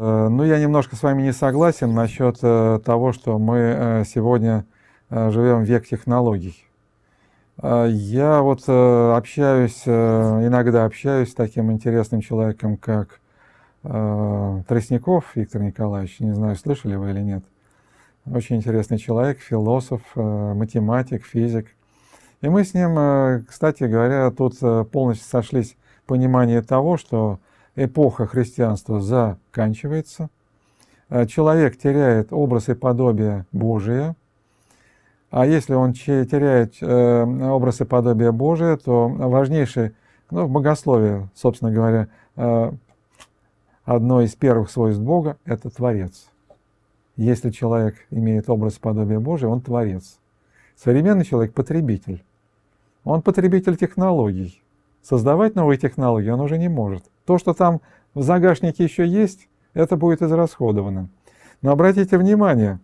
Э, ну, я немножко с вами не согласен насчет э, того, что мы э, сегодня живем в век технологий. Я вот общаюсь, иногда общаюсь с таким интересным человеком, как Тростников Виктор Николаевич. Не знаю, слышали вы или нет. Очень интересный человек, философ, математик, физик. И мы с ним, кстати говоря, тут полностью сошлись в понимании того, что эпоха христианства заканчивается, а, человек теряет образ и подобие Божие, а если он теряет э, образ и подобие Божие, то важнейший, ну, в богословии, собственно говоря, э, одно из первых свойств Бога – это Творец. Если человек имеет образ и подобие Божие, он Творец. Современный человек – потребитель. Он потребитель технологий. Создавать новые технологии он уже не может. То, что там в загашнике еще есть, это будет израсходовано. Но обратите внимание,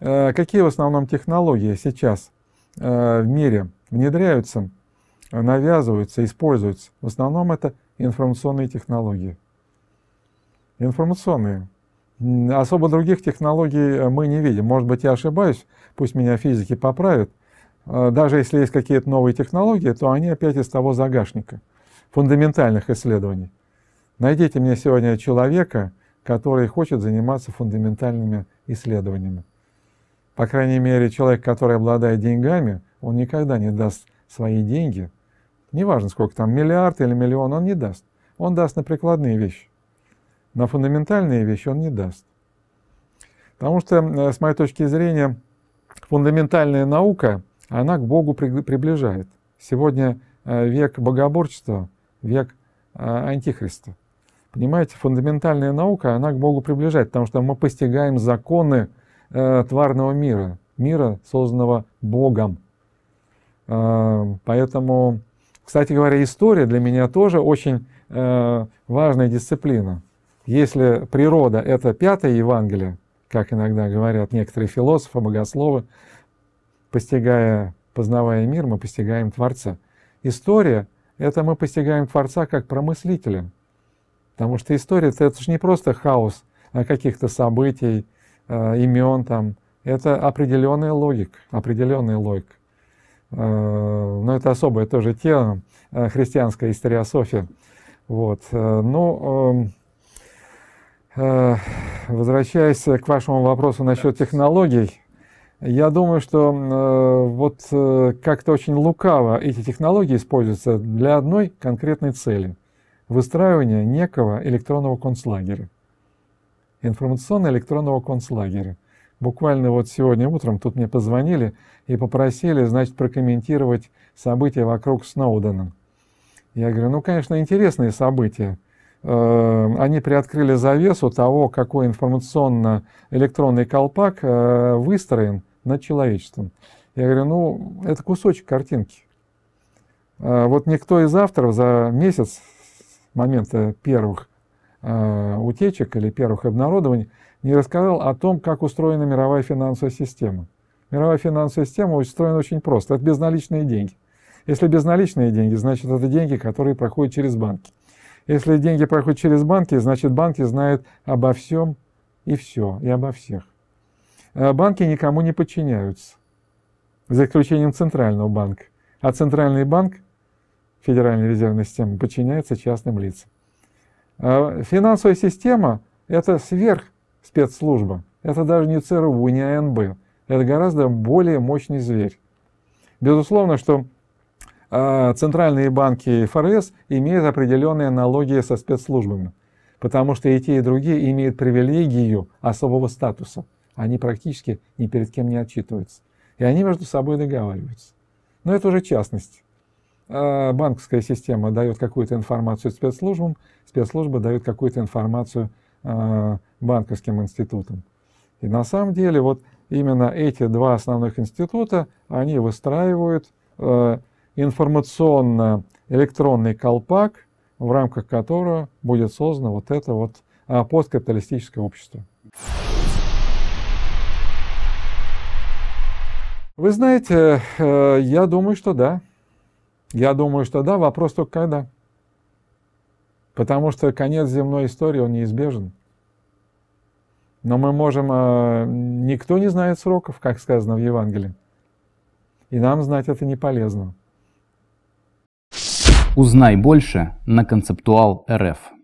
э, какие в основном технологии сейчас э, в мире внедряются, навязываются, используются. В основном это информационные технологии. Информационные. Особо других технологий э, мы не видим. Может быть, я ошибаюсь, пусть меня физики поправят – Э, даже если есть какие-то новые технологии, то они опять из того загашника фундаментальных исследований. Найдите мне сегодня человека, который хочет заниматься фундаментальными исследованиями. По крайней мере, человек, который обладает деньгами, он никогда не даст свои деньги, неважно сколько там, миллиард или миллион, он не даст. Он даст на прикладные вещи. На фундаментальные вещи он не даст. Потому что, э, с моей точки зрения, фундаментальная наука – она к Богу приближает. Сегодня э, век богоборчества, век э, антихриста. Понимаете, фундаментальная наука, она к Богу приближает, потому что мы постигаем законы э, тварного мира, мира, созданного Богом. поэтому, кстати говоря, история для меня тоже очень важная дисциплина. Если природа — это пятое Евангелие, как иногда говорят некоторые философы, богословы, постигая, познавая мир, мы постигаем Творца. История – это мы постигаем Творца как промыслителя. Потому что история – это же не просто хаос а каких-то событий, э, имен там. Это определенная логика, определенная логика. Э, но это особая тоже тема, э, христианская историософия. Вот. Ну, эм, возвращаясь к вашему вопросу насчет технологий, я думаю, что э, вот э, как-то очень лукаво эти технологии используются для одной конкретной цели – выстраивания некого электронного концлагеря, информационно-электронного концлагеря. Буквально вот сегодня утром тут мне позвонили и попросили, значит, прокомментировать события вокруг Сноудена. Я говорю, ну, конечно, интересные события, Э, они приоткрыли завесу того, какой информационно-электронный колпак э, выстроен над человечеством. Я говорю, ну, это кусочек картинки. Э, вот никто из авторов за месяц момента первых утечек или первых обнародований не рассказал о том, как устроена мировая финансовая система. Мировая финансовая система устроена очень просто. Это безналичные деньги. Если безналичные деньги, значит, это деньги, которые проходят через банки. Если деньги проходят через банки, значит банки знают обо всем и все, и обо всех. Э, банки никому не подчиняются, за исключением Центрального банка. А Центральный банк, федеральной резервной системы подчиняется частным лицам. Э, финансовая система – это сверхспецслужба. Это даже не ЦРУ, не АНБ. Это гораздо более мощный зверь. Безусловно, что а центральные банки ФРС имеют определенные аналогии со спецслужбами, потому что и те, и другие имеют привилегию особого статуса. Они практически ни перед кем не отчитываются. И они между собой договариваются. Но это уже частность. А банковская система дает какую-то информацию спецслужбам, спецслужба дает какую-то информацию а, банковским институтам. И на самом деле вот именно эти два основных института, они выстраивают информационно-электронный колпак, в рамках которого будет создано вот это вот а, посткапиталистическое общество. Вы знаете, э, я думаю, что да. Я думаю, что да. Вопрос только когда. Потому что конец земной истории, он неизбежен. Но мы можем... Э, никто не знает сроков, как сказано в Евангелии. И нам знать это не полезно. Узнай больше на концептуал РФ.